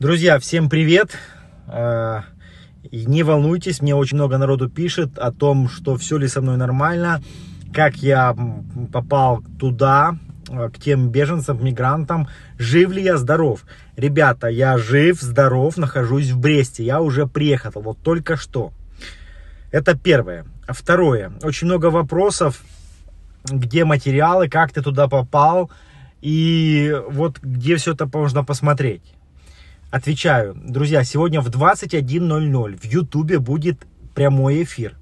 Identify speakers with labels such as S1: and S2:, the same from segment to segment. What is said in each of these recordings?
S1: Друзья, всем привет! А, не волнуйтесь, мне очень много народу пишет о том, что все ли со мной нормально, как я попал туда, а, к тем беженцам, мигрантам, жив ли я здоров. Ребята, я жив, здоров, нахожусь в Бресте, я уже приехал, вот только что. Это первое. Второе. Очень много вопросов, где материалы, как ты туда попал, и вот где все это можно посмотреть. Отвечаю, друзья, сегодня в 21.00 в Ютубе будет прямой эфир.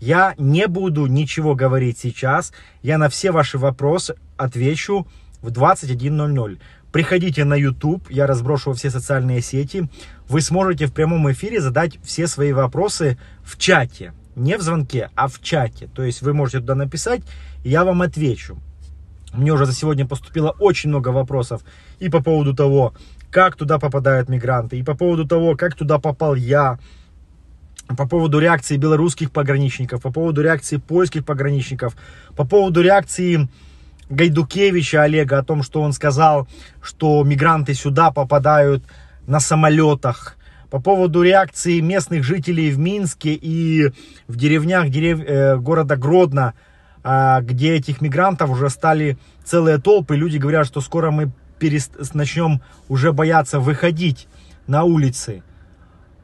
S1: Я не буду ничего говорить сейчас, я на все ваши вопросы отвечу в 21.00. Приходите на YouTube, я разброшу все социальные сети. Вы сможете в прямом эфире задать все свои вопросы в чате. Не в звонке, а в чате. То есть вы можете туда написать, и я вам отвечу. Мне уже за сегодня поступило очень много вопросов и по поводу того, как туда попадают мигранты, и по поводу того, как туда попал я, по поводу реакции белорусских пограничников, по поводу реакции польских пограничников, по поводу реакции Гайдукевича Олега о том, что он сказал, что мигранты сюда попадают на самолетах, по поводу реакции местных жителей в Минске и в деревнях дерев... Э, города Гродно а, где этих мигрантов уже стали целые толпы. Люди говорят, что скоро мы перест... начнем уже бояться выходить на улицы.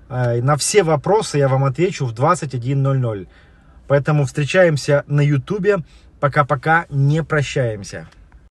S1: А, на все вопросы я вам отвечу в 21.00. Поэтому встречаемся на ютубе. Пока-пока, не прощаемся.